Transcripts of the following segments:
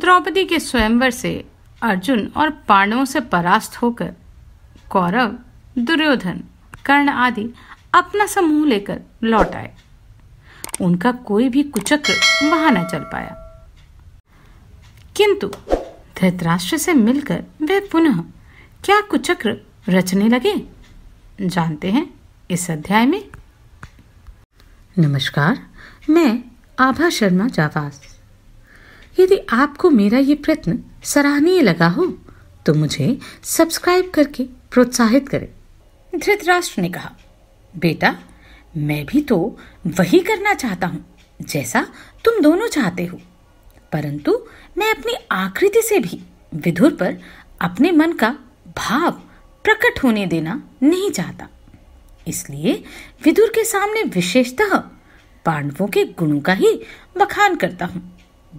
द्रौपदी के स्वयंवर से अर्जुन और पांडवों से परास्त होकर कौरव दुर्योधन कर्ण आदि अपना समूह लेकर लौट आए उनका कोई भी कुचक्र वहां न चल पाया किंतु धृतराष्ट्र से मिलकर वे पुनः क्या कुचक्र रचने लगे जानते हैं इस अध्याय में नमस्कार मैं आभा शर्मा जावास यदि आपको मेरा ये प्रयत्न सराहनीय लगा हो तो मुझे सब्सक्राइब करके प्रोत्साहित करें धृतराष्ट्र ने कहा बेटा मैं भी तो वही करना चाहता हूँ जैसा तुम दोनों चाहते हो परंतु मैं अपनी आकृति से भी विधुर पर अपने मन का भाव प्रकट होने देना नहीं चाहता इसलिए विदुर के सामने विशेषतः पांडवों के गुणों का ही बखान करता हूँ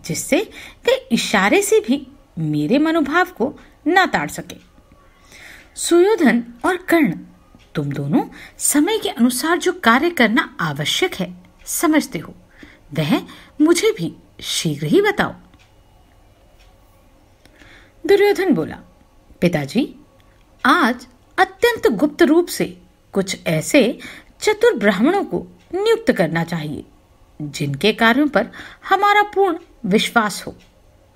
जिससे वे इशारे से भी मेरे मनोभाव को न ताड़ सके सुयोधन और कर्ण तुम दोनों समय के अनुसार जो कार्य करना आवश्यक है समझते हो वह मुझे भी शीघ्र ही बताओ दुर्योधन बोला पिताजी आज अत्यंत गुप्त रूप से कुछ ऐसे चतुर ब्राह्मणों को नियुक्त करना चाहिए जिनके कार्यों पर हमारा पूर्ण विश्वास हो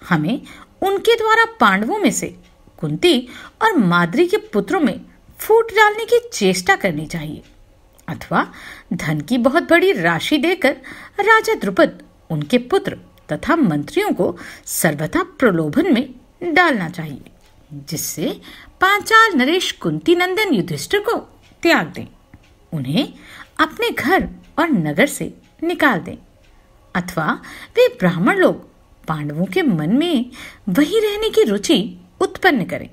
हमें उनके द्वारा पांडवों में से कुंती और माद्री के पुत्रों में फूट डालने की चेष्टा करनी चाहिए अथवा धन की बहुत बड़ी राशि देकर राजा द्रुपद उनके पुत्र तथा मंत्रियों को सर्वथा प्रलोभन में डालना चाहिए जिससे पांचाल नरेश कुंती नंदन युधिष्ठिर को त्याग दें उन्हें अपने घर और नगर से निकाल दें अथवा वे ब्राह्मण लोग पांडवों के मन में वही रहने की रुचि उत्पन्न करें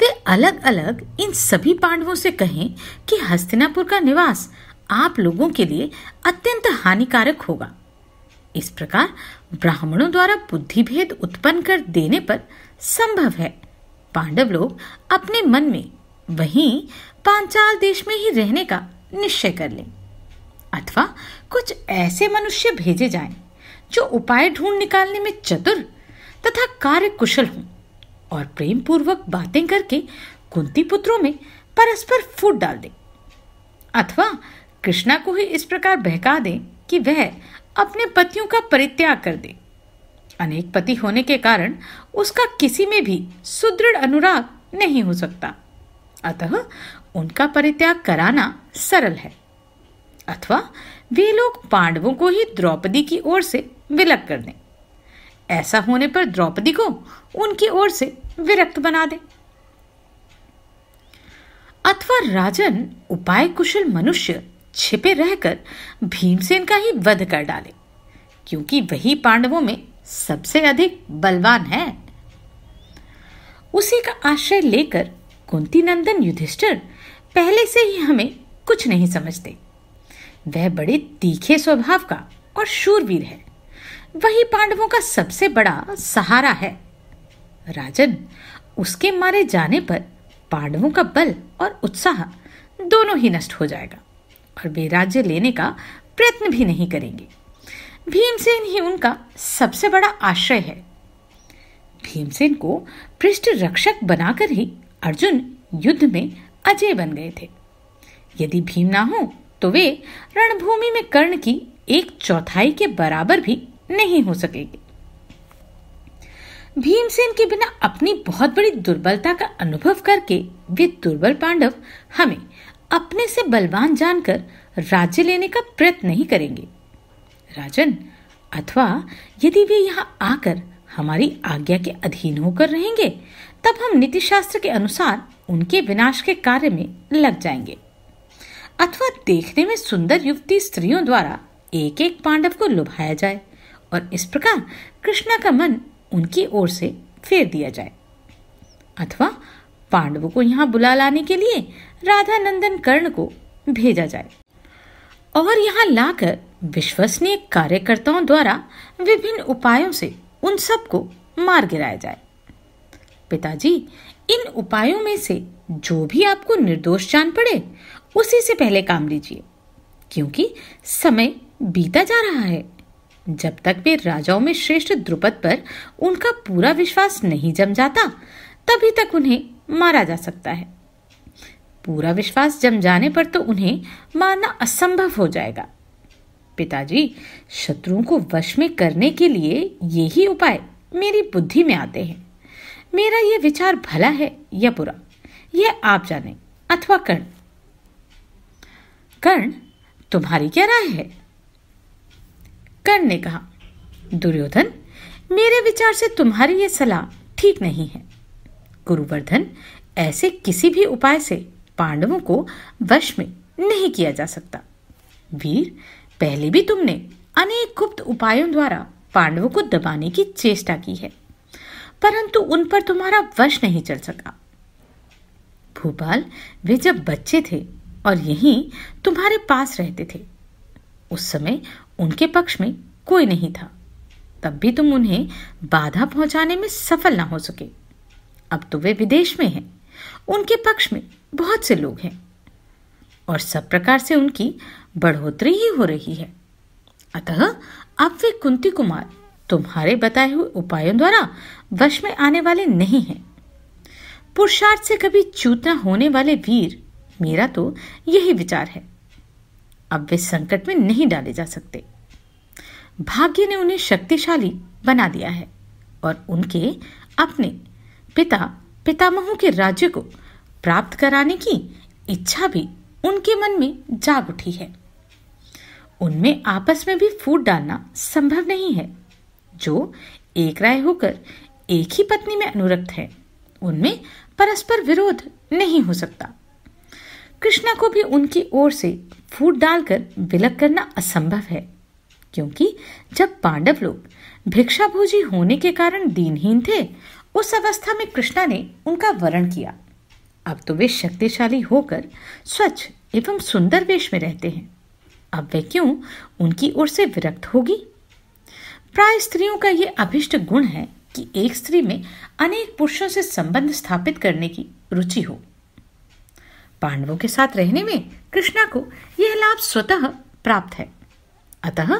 वे अलग अलग इन सभी पांडवों से कहें कि हस्तिनापुर का निवास आप लोगों के लिए अत्यंत हानिकारक होगा इस प्रकार ब्राह्मणों द्वारा बुद्धि भेद उत्पन्न कर देने पर संभव है पांडव लोग अपने मन में वहीं पांचाल देश में ही रहने का निश्चय कर लें अथवा कुछ ऐसे मनुष्य भेजे जाएं जो उपाय ढूंढ निकालने में चतुर तथा कार्य कुशल हों और प्रेम पूर्वक बातें करके कुंती पुत्रों में परस्पर फूट डाल दें अथवा कृष्णा को ही इस प्रकार बहका दें कि वह अपने पतियों का परित्याग कर दे अनेक पति होने के कारण उसका किसी में भी सुदृढ़ अनुराग नहीं हो सकता अतः उनका परित्याग कराना सरल है अथवा वे लोग पांडवों को ही द्रौपदी की ओर से विलक कर दें ऐसा होने पर द्रौपदी को उनकी ओर से विरक्त बना दें अथवा राजन उपाय कुशल मनुष्य छिपे रहकर भीमसेन का ही वध कर डाले क्योंकि वही पांडवों में सबसे अधिक बलवान है उसी का आश्रय लेकर कुंती नंदन युधिष्ठिर पहले से ही हमें कुछ नहीं समझते वह बड़े तीखे स्वभाव का और शूरवीर है वही पांडवों का सबसे बड़ा सहारा है राजन उसके मारे जाने पर पांडवों का बल और उत्साह दोनों ही नष्ट हो जाएगा और वे राज्य लेने का प्रयत्न भी नहीं करेंगे भीमसेन ही उनका सबसे बड़ा आश्रय है भीमसेन को पृष्ठ रक्षक बनाकर ही अर्जुन युद्ध में अजय बन गए थे यदि भीम ना हो तो वे रणभूमि में कर्ण की एक चौथाई के बराबर भी नहीं हो सकेगी भीमसेन के बिना अपनी बहुत बड़ी दुर्बलता का अनुभव करके वे दुर्बल पांडव हमें अपने से बलवान जानकर राज्य लेने का प्रयत्न नहीं करेंगे राजन अथवा यदि वे यहाँ आकर हमारी आज्ञा के अधीन होकर रहेंगे तब हम नीतिशास्त्र के अनुसार उनके विनाश के कार्य में लग जाएंगे अथवा देखने में सुंदर युवती स्त्रियों द्वारा एक एक पांडव को लुभाया जाए और इस प्रकार कृष्णा का मन उनकी ओर से फेर दिया जाए अथवा पांडवों को यहाँ बुला लाने के लिए राधा नंदन कर्ण को भेजा जाए और यहाँ लाकर विश्वसनीय कार्यकर्ताओं द्वारा विभिन्न उपायों से उन सबको मार गिराया जाए पिताजी इन उपायों में से जो भी आपको निर्दोष जान पड़े उसी से पहले काम लीजिए क्योंकि समय बीता जा रहा है जब तक वे राजाओं में श्रेष्ठ द्रुपद पर उनका पूरा विश्वास नहीं जम जाता तभी तक उन्हें मारा जा सकता है पूरा विश्वास जम जाने पर तो उन्हें मारना असंभव हो जाएगा पिताजी शत्रुओं को वश में करने के लिए यही उपाय मेरी बुद्धि में आते हैं मेरा यह विचार भला है या बुरा यह आप जाने अथवा कर्ण कर्ण तुम्हारी क्या राय है कर्ण ने कहा दुर्योधन मेरे विचार से तुम्हारी यह सलाह ठीक नहीं है गुरुवर्धन ऐसे किसी भी उपाय से पांडवों को वश में नहीं किया जा सकता वीर पहले भी तुमने अनेक गुप्त उपायों द्वारा पांडवों को दबाने की चेष्टा की है परंतु उन पर तुम्हारा वश नहीं चल सका भोपाल वे जब बच्चे थे और यहीं तुम्हारे पास रहते थे उस समय उनके पक्ष में कोई नहीं था तब भी तुम उन्हें बाधा पहुंचाने में सफल ना हो सके अब तो वे विदेश में हैं उनके पक्ष में बहुत से लोग हैं और सब प्रकार से उनकी बढ़ोतरी ही हो रही है अतः अब वे कुंती कुमार तुम्हारे बताए हुए उपायों द्वारा वश में आने वाले नहीं हैं पुरुषार्थ से कभी चूतना होने वाले वीर मेरा तो यही विचार है अब वे संकट में नहीं डाले जा सकते भाग्य ने उन्हें शक्तिशाली बना दिया है और उनके अपने पिता पितामहों के राज्य को प्राप्त कराने की इच्छा भी उनके मन में जाग उठी है उनमें आपस में भी फूट डालना संभव नहीं है जो एक राय होकर एक ही पत्नी में अनुरक्त है उनमें परस्पर विरोध नहीं हो सकता कृष्णा को भी उनकी ओर से फूट डालकर विलक करना असंभव है क्योंकि जब पांडव लोग भिक्षाभोजी होने के कारण दीनहीन थे उस अवस्था में कृष्णा ने उनका वरण किया अब तो वे शक्तिशाली होकर स्वच्छ एवं सुंदर वेश में रहते हैं अब वे क्यों उनकी ओर से विरक्त होगी प्राय स्त्रियों का यह अभिष्ट गुण है कि एक स्त्री में अनेक पुरुषों से संबंध स्थापित करने की रुचि हो पांडवों के साथ रहने में कृष्णा को यह लाभ स्वतः प्राप्त है अतः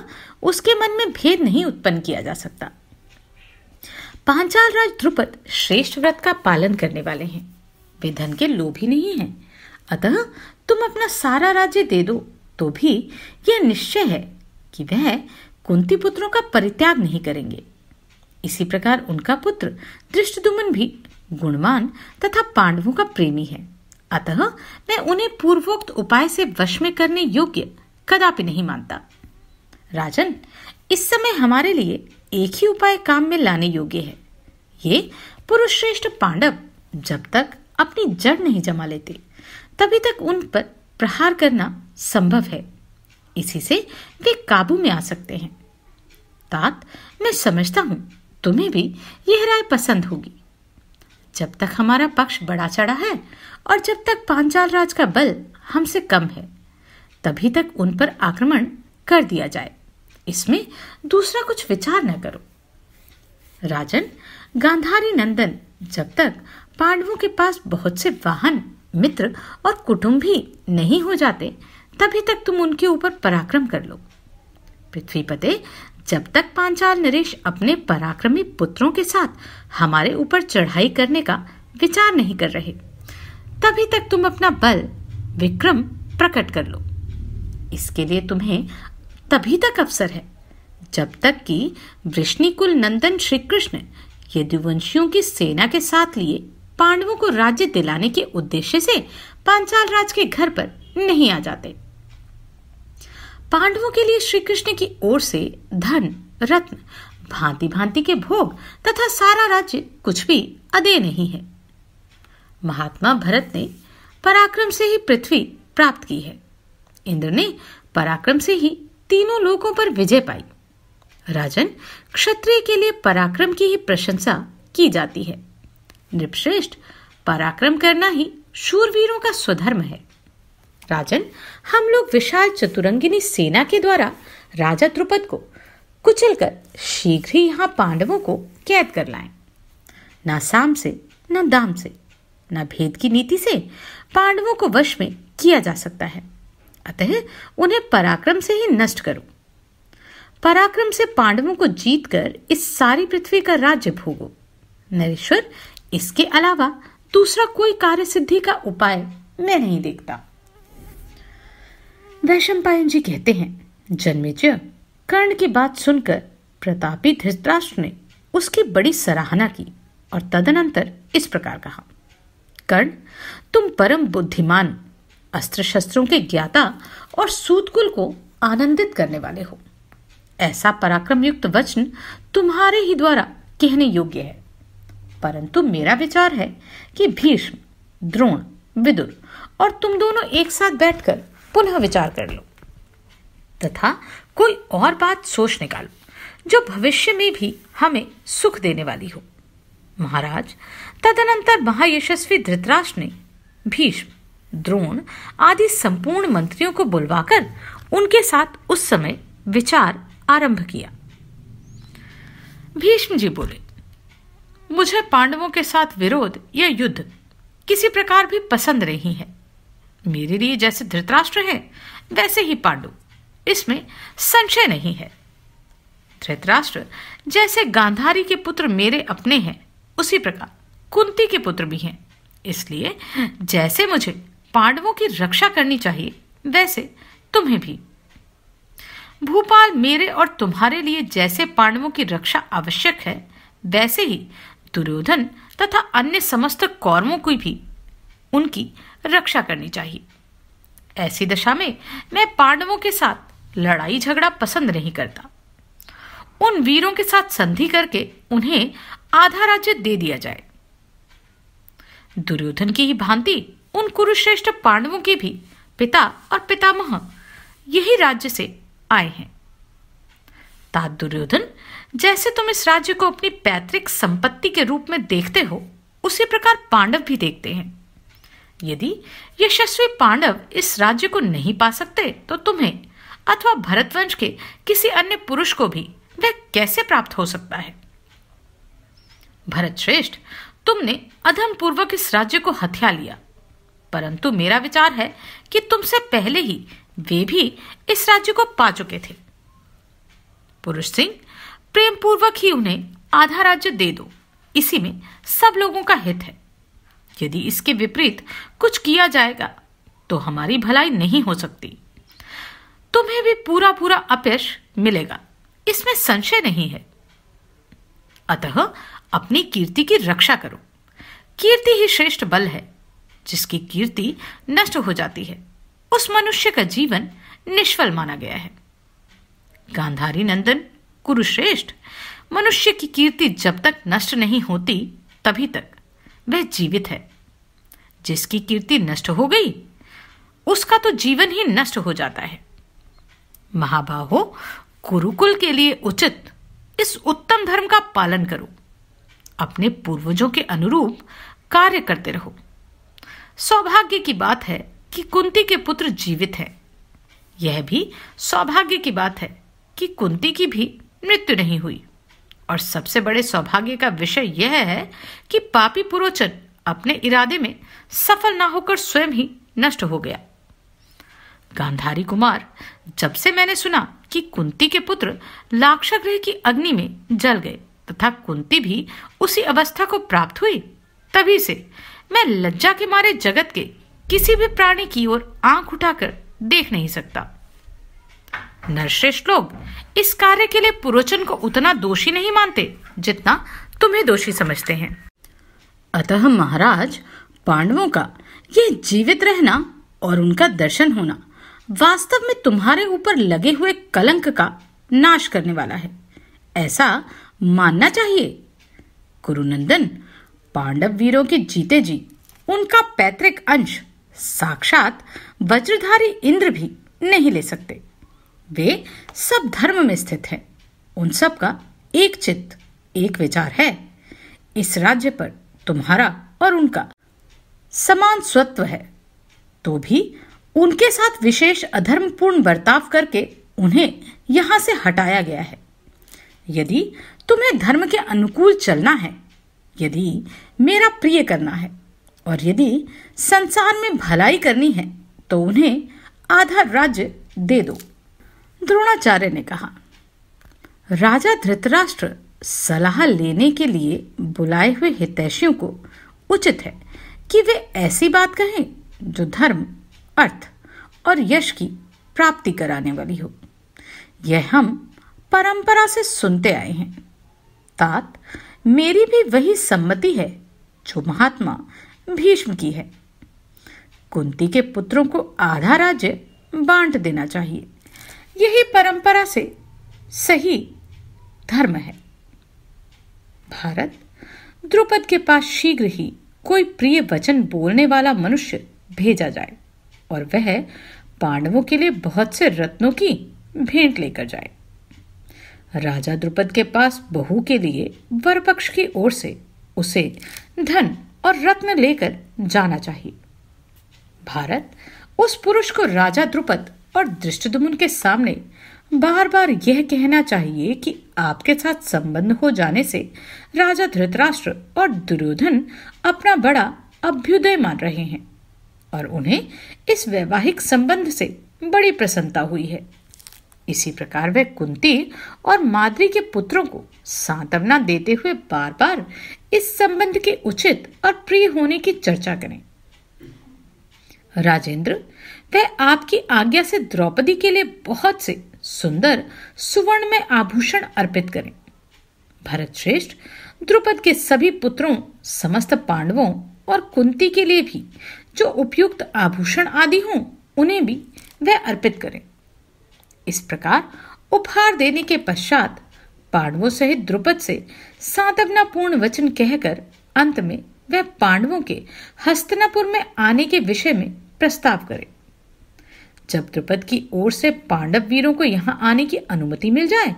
उसके मन में भेद नहीं उत्पन्न किया जा सकता पांचाल राज द्रुपद श्रेष्ठ व्रत का पालन करने वाले हैं वे धन के लोभी नहीं हैं अतः तुम अपना सारा राज्य दे दो तो भी यह निश्चय है कि वह कुंती पुत्रों का परित्याग नहीं करेंगे इसी प्रकार उनका पुत्र दृष्टदुमन भी गुणवान तथा पांडवों का प्रेमी है अतः मैं उन्हें पूर्वोक्त उपाय से वश में करने योग्य कदापि नहीं मानता राजन इस समय हमारे लिए एक ही उपाय काम में लाने योग्य है ये पुरुष श्रेष्ठ पांडव जब तक अपनी जड़ नहीं जमा लेते तभी तक उन पर प्रहार करना संभव है इसी से वे काबू में आ सकते हैं तात मैं समझता हूं तुम्हें भी यह राय पसंद होगी जब तक हमारा पक्ष बड़ा चढ़ा है और जब तक पांचाल राज का बल हमसे कम है तभी तक उन पर आक्रमण कर दिया जाए इसमें दूसरा कुछ विचार न करो राजन गांधारी नंदन जब तक पांडवों के पास बहुत से वाहन मित्र और कुटुंब भी नहीं हो जाते तभी तक तुम उनके ऊपर पराक्रम कर लो पृथ्वीपते जब तक पांचाल नरेश अपने पराक्रमी पुत्रों के साथ हमारे ऊपर चढ़ाई करने का विचार नहीं कर रहे तभी तक तुम अपना बल विक्रम प्रकट कर लो इसके लिए तुम्हें तभी तक अवसर है जब तक कि वृष्णिकुल नंदन श्री कृष्ण यदुवंशियों की सेना के साथ लिए पांडवों को राज्य दिलाने के उद्देश्य से पांचाल राज के घर पर नहीं आ जाते पांडवों के लिए श्री कृष्ण की ओर से धन रत्न भांति भांति के भोग तथा सारा राज्य कुछ भी अदे नहीं है महात्मा भरत ने पराक्रम से ही पृथ्वी प्राप्त की है इंद्र ने पराक्रम से ही तीनों लोगों पर विजय पाई राजन क्षत्रिय के लिए पराक्रम की ही प्रशंसा की जाती है नृपश्रेष्ठ पराक्रम करना ही शूरवीरों का स्वधर्म है राजन हम लोग विशाल चतुरंगिनी सेना के द्वारा राजा द्रुपद को कुचलकर शीघ्र ही यहाँ पांडवों को कैद कर लाएं। न साम से न दाम से न भेद की नीति से पांडवों को वश में किया जा सकता है अतः उन्हें पराक्रम से ही नष्ट करो पराक्रम से पांडवों को जीतकर इस सारी पृथ्वी का राज्य भोगो नरेश्वर इसके अलावा दूसरा कोई कार्य सिद्धि का उपाय मैं नहीं देखता वैशम जी कहते हैं जन्मेजय कर्ण की बात सुनकर प्रतापी धृतराष्ट्र ने उसकी बड़ी सराहना की और तदनंतर इस प्रकार कहा कर्ण तुम परम बुद्धिमान अस्त्र शस्त्रों के ज्ञाता और सूतकुल को आनंदित करने वाले हो ऐसा पराक्रम युक्त वचन तुम्हारे ही द्वारा कहने योग्य है परंतु मेरा विचार है कि भीष्म द्रोण विदुर और तुम दोनों एक साथ बैठकर पुनः विचार कर लो तथा कोई और बात सोच निकालो जो भविष्य में भी हमें सुख देने वाली हो महाराज तदनंतर महायशस्वी धृतराष्ट्र ने भीष्म द्रोण आदि संपूर्ण मंत्रियों को बुलवाकर उनके साथ उस समय विचार आरंभ किया भीष्म जी बोले मुझे पांडवों के साथ विरोध या युद्ध किसी प्रकार भी पसंद नहीं है मेरे लिए जैसे धृतराष्ट्र है वैसे ही पांडु इसमें संशय नहीं है धृतराष्ट्र जैसे गांधारी के पुत्र मेरे अपने हैं उसी प्रकार कुंती के पुत्र भी हैं इसलिए जैसे मुझे पांडवों की रक्षा करनी चाहिए वैसे तुम्हें भी भूपाल मेरे और तुम्हारे लिए जैसे पांडवों की रक्षा आवश्यक है वैसे ही दुर्योधन तथा अन्य समस्त कौरवों की भी उनकी रक्षा करनी चाहिए ऐसी दशा में मैं पांडवों के साथ लड़ाई झगड़ा पसंद नहीं करता उन वीरों के साथ संधि करके उन्हें आधा राज्य दे दिया जाए दुर्योधन की ही भांति उन कुरुश्रेष्ठ पांडवों के भी पिता और पितामह यही राज्य से आए हैं तात दुर्योधन जैसे तुम इस राज्य को अपनी पैतृक संपत्ति के रूप में देखते हो उसी प्रकार पांडव भी देखते हैं यदि यशस्वी पांडव इस राज्य को नहीं पा सकते तो तुम्हें अथवा भरतवंश के किसी अन्य पुरुष को भी वह कैसे प्राप्त हो सकता है भरत श्रेष्ठ तुमने अधम पूर्वक इस राज्य को हथिया लिया परंतु मेरा विचार है कि तुमसे पहले ही वे भी इस राज्य को पा चुके थे पुरुष सिंह प्रेम पूर्वक ही उन्हें आधा राज्य दे दो इसी में सब लोगों का हित है यदि इसके विपरीत कुछ किया जाएगा तो हमारी भलाई नहीं हो सकती तुम्हें भी पूरा पूरा अपयश मिलेगा इसमें संशय नहीं है अतः अपनी कीर्ति की रक्षा करो कीर्ति ही श्रेष्ठ बल है जिसकी कीर्ति नष्ट हो जाती है उस मनुष्य का जीवन निष्फल माना गया है गांधारी नंदन कुरुश्रेष्ठ मनुष्य की कीर्ति जब तक नष्ट नहीं होती तभी तक वह जीवित है जिसकी कीर्ति नष्ट हो गई उसका तो जीवन ही नष्ट हो जाता है महाबाहो गुरुकुल के लिए उचित इस उत्तम धर्म का पालन करो अपने पूर्वजों के अनुरूप कार्य करते रहो सौभाग्य की बात है कि कुंती के पुत्र जीवित हैं यह भी सौभाग्य की बात है कि कुंती की भी मृत्यु नहीं हुई और सबसे बड़े सौभाग्य का विषय यह है कि पापी पुरोचन अपने इरादे में सफल ना होकर स्वयं ही नष्ट हो गया गांधारी कुमार जब से मैंने सुना कि कुंती के पुत्र लाक्षाग्रह की अग्नि में जल गए तथा कुंती भी उसी अवस्था को प्राप्त हुई तभी से मैं लज्जा के मारे जगत के किसी भी प्राणी की ओर आंख उठाकर देख नहीं सकता नरश्रेष्ठ लोग इस कार्य के लिए पुरोचन को उतना दोषी नहीं मानते जितना तुम्हें दोषी समझते हैं अतः महाराज पांडवों का ये जीवित रहना और उनका दर्शन होना वास्तव में तुम्हारे ऊपर लगे हुए कलंक का नाश करने वाला है ऐसा मानना चाहिए गुरुनंदन पांडव वीरों के जीते जी उनका पैतृक अंश साक्षात वज्रधारी इंद्र भी नहीं ले सकते वे सब धर्म में स्थित हैं उन सब का एक चित्त एक विचार है इस राज्य पर तुम्हारा और उनका समान स्वत्व है तो भी उनके साथ विशेष अधर्मपूर्ण बर्ताव करके उन्हें यहां से हटाया गया है यदि तुम्हें धर्म के अनुकूल चलना है यदि मेरा प्रिय करना है और यदि संसार में भलाई करनी है तो उन्हें आधा राज्य दे दो द्रोणाचार्य ने कहा राजा धृतराष्ट्र सलाह लेने के लिए बुलाए हुए हितैषियों को उचित है कि वे ऐसी बात कहें जो धर्म अर्थ और यश की प्राप्ति कराने वाली हो यह हम परंपरा से सुनते आए हैं तात मेरी भी वही सम्मति है जो महात्मा भीष्म की है कुंती के पुत्रों को आधा राज्य बांट देना चाहिए यही परंपरा से सही धर्म है भारत द्रुपद के पास शीघ्र ही कोई प्रिय वचन बोलने वाला मनुष्य भेजा जाए और वह पांडवों के लिए बहुत से रत्नों की भेंट लेकर जाए राजा द्रुपद के पास बहू के लिए वर पक्ष की ओर से उसे धन और रत्न लेकर जाना चाहिए भारत उस पुरुष को राजा द्रुपद और दृष्टदुमन के सामने बार बार यह कहना चाहिए कि आपके साथ संबंध हो जाने से राजा धृतराष्ट्र और दुर्योधन अपना बड़ा अभ्युदय मान रहे हैं और उन्हें इस वैवाहिक संबंध से बड़ी प्रसन्नता हुई है इसी प्रकार वे कुंती और माद्री के पुत्रों को सांत्वना देते हुए बार बार इस संबंध के उचित और प्रिय होने की चर्चा करें राजेंद्र वह आपकी आज्ञा से द्रौपदी के लिए बहुत से सुंदर सुवर्ण में आभूषण अर्पित करें भरत श्रेष्ठ द्रुपद के सभी पुत्रों समस्त पांडवों और कुंती के लिए भी जो उपयुक्त आभूषण आदि हों उन्हें भी वे अर्पित करें इस प्रकार उपहार देने के पश्चात पांडवों सहित द्रुपद से सांत्वनापूर्ण वचन कहकर अंत में वह पांडवों के हस्तनापुर में आने के विषय में प्रस्ताव करें जब द्रुपद की ओर से पांडव वीरों को यहाँ आने की अनुमति मिल जाए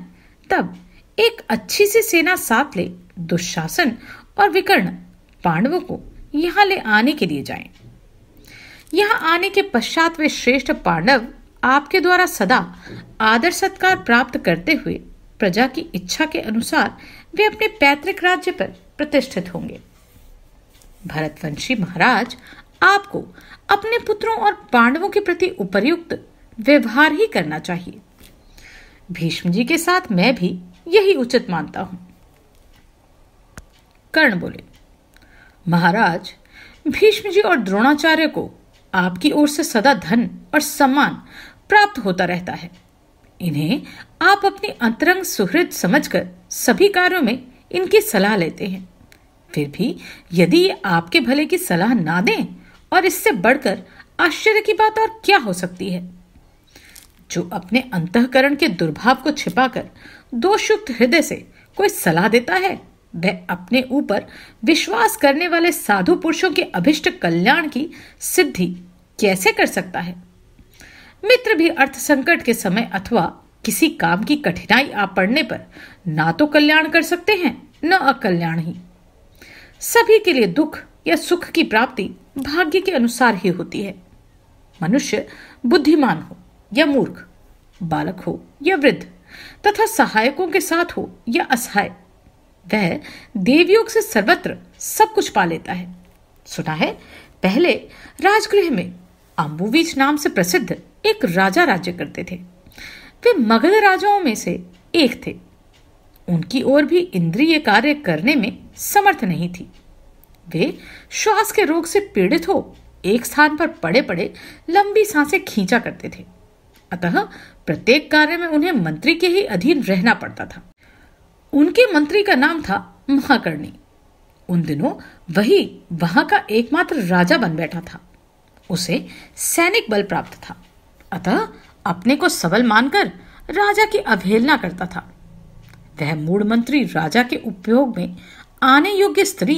तब एक अच्छी सी सेना साथ ले दुशासन और विकर्ण पांडवों को यहाँ ले आने के लिए जाएं। यहाँ आने के पश्चात वे श्रेष्ठ पांडव आपके द्वारा सदा आदर सत्कार प्राप्त करते हुए प्रजा की इच्छा के अनुसार वे अपने पैतृक राज्य पर प्रतिष्ठित होंगे भरतवंशी महाराज आपको अपने पुत्रों और पांडवों के प्रति उपर्युक्त व्यवहार ही करना चाहिए भीष्म जी के साथ मैं भी यही उचित मानता हूं कर्ण बोले महाराज भीष्म जी और द्रोणाचार्य को आपकी ओर से सदा धन और सम्मान प्राप्त होता रहता है इन्हें आप अपनी अंतरंग सुहृद समझकर सभी कार्यों में इनकी सलाह लेते हैं फिर भी यदि ये आपके भले की सलाह ना दें और इससे बढ़कर आश्चर्य की बात और क्या हो सकती है जो अपने अंतकरण के दुर्भाव को छिपाकर दोषयुक्त हृदय से कोई सलाह देता है वह अपने ऊपर विश्वास करने वाले साधु पुरुषों के अभिष्ट कल्याण की सिद्धि कैसे कर सकता है मित्र भी अर्थ संकट के समय अथवा किसी काम की कठिनाई आ पड़ने पर ना तो कल्याण कर सकते हैं न अकल्याण ही सभी के लिए दुख या सुख की प्राप्ति भाग्य के अनुसार ही होती है मनुष्य बुद्धिमान हो या मूर्ख बालक हो या वृद्ध तथा सहायकों के साथ हो या असहाय वह देवयोग से सर्वत्र सब कुछ पा लेता है सुना है पहले राजगृह में अम्बुवीज नाम से प्रसिद्ध एक राजा राज्य करते थे वे मगध राजाओं में से एक थे उनकी ओर भी इंद्रिय कार्य करने में समर्थ नहीं थी वे श्वास के रोग से पीड़ित हो एक स्थान पर पड़े पड़े लंबी सांसें खींचा करते थे अतः प्रत्येक कार्य में उन्हें मंत्री के ही अधीन रहना पड़ता था उनके मंत्री का नाम था महाकर्णी उन दिनों वही वहां का एकमात्र राजा बन बैठा था उसे सैनिक बल प्राप्त था अतः अपने को सबल मानकर राजा की अवहेलना करता था वह मूड मंत्री राजा के उपयोग में आने योग्य स्त्री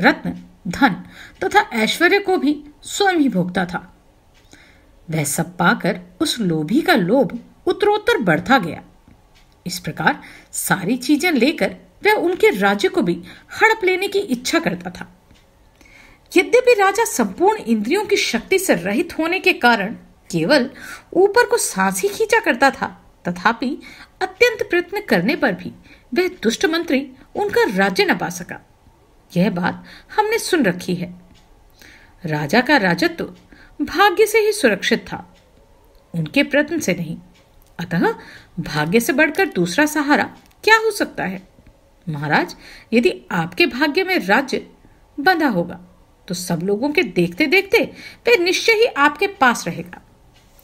रत्न धन तथा ऐश्वर्य को भी स्वयं ही भोगता था वह सब पाकर उस लोभी का लोभ उत्तरोत्तर बढ़ता गया इस प्रकार सारी चीजें लेकर वह उनके राज्य को भी हड़प लेने की इच्छा करता था यद्यपि राजा संपूर्ण इंद्रियों की शक्ति से रहित होने के कारण केवल ऊपर को सांस ही खींचा करता था तथापि अत्यंत प्रयत्न करने पर भी वह दुष्ट मंत्री उनका राज्य न पा सका यह बात हमने सुन रखी है राजा का राजत्व भाग्य से ही सुरक्षित था उनके प्रत्न से नहीं अतः भाग्य से बढ़कर दूसरा सहारा क्या हो सकता है महाराज यदि आपके भाग्य में राज्य बंधा होगा तो सब लोगों के देखते देखते वे निश्चय ही आपके पास रहेगा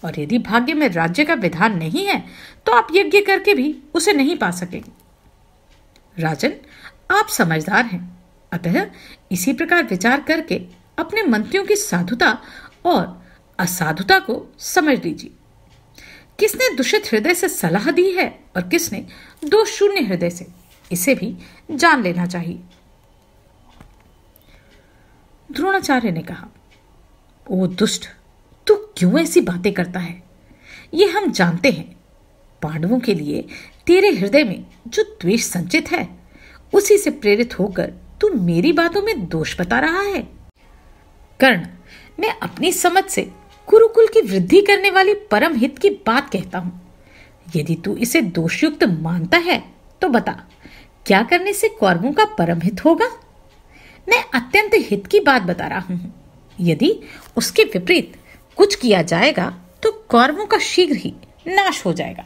और यदि भाग्य में राज्य का विधान नहीं है तो आप यज्ञ करके भी उसे नहीं पा सकेंगे राजन आप समझदार हैं अतः इसी प्रकार विचार करके अपने मंत्रियों की साधुता और असाधुता को समझ लीजिए किसने दूषित हृदय से सलाह दी है और किसने दोष शून्य हृदय से इसे भी जान लेना चाहिए द्रोणाचार्य ने कहा ओ दुष्ट तू क्यों ऐसी बातें करता है ये हम जानते हैं पांडवों के लिए तेरे हृदय में जो द्वेष संचित है उसी से प्रेरित होकर तू मेरी बातों में दोष बता रहा है कर्ण मैं अपनी समझ से कुरुकुल की वृद्धि करने वाली परम हित की बात कहता हूँ यदि तू इसे दोषयुक्त मानता है तो बता क्या करने से कौरवों का परम हित होगा मैं अत्यंत हित की बात बता रहा हूँ यदि उसके विपरीत कुछ किया जाएगा तो कौरवों का शीघ्र ही नाश हो जाएगा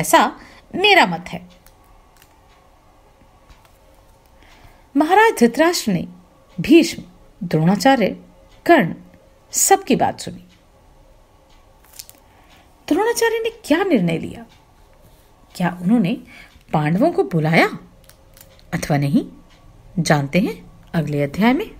ऐसा मेरा मत है महाराज धृतराष्ट्र ने भीष्म द्रोणाचार्य कर्ण सबकी बात सुनी द्रोणाचार्य ने क्या निर्णय लिया क्या उन्होंने पांडवों को बुलाया अथवा नहीं जानते हैं अगले अध्याय में